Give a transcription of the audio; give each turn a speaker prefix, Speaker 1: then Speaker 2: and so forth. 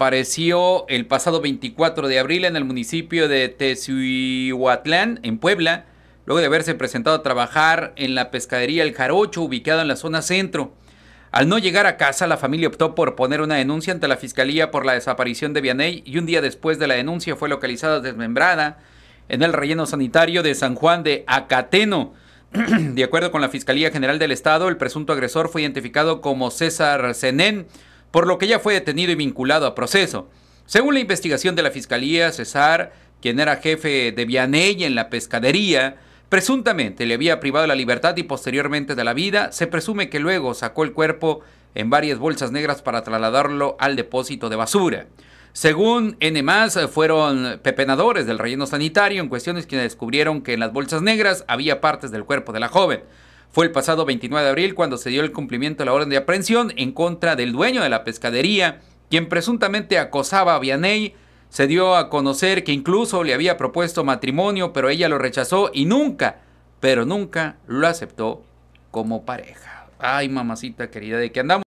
Speaker 1: Apareció el pasado 24 de abril en el municipio de Tezihuatlán, en Puebla, luego de haberse presentado a trabajar en la pescadería El Jarocho, ubicada en la zona centro. Al no llegar a casa, la familia optó por poner una denuncia ante la fiscalía por la desaparición de Vianey y un día después de la denuncia fue localizada desmembrada en el relleno sanitario de San Juan de Acateno. De acuerdo con la Fiscalía General del Estado, el presunto agresor fue identificado como César Zenén, por lo que ya fue detenido y vinculado a proceso. Según la investigación de la Fiscalía, César, quien era jefe de Vianey en la pescadería, presuntamente le había privado la libertad y posteriormente de la vida. Se presume que luego sacó el cuerpo en varias bolsas negras para trasladarlo al depósito de basura. Según N, fueron pepenadores del relleno sanitario en cuestiones quienes descubrieron que en las bolsas negras había partes del cuerpo de la joven. Fue el pasado 29 de abril cuando se dio el cumplimiento de la orden de aprehensión en contra del dueño de la pescadería, quien presuntamente acosaba a Vianey. Se dio a conocer que incluso le había propuesto matrimonio, pero ella lo rechazó y nunca, pero nunca lo aceptó como pareja. Ay, mamacita querida, de qué andamos.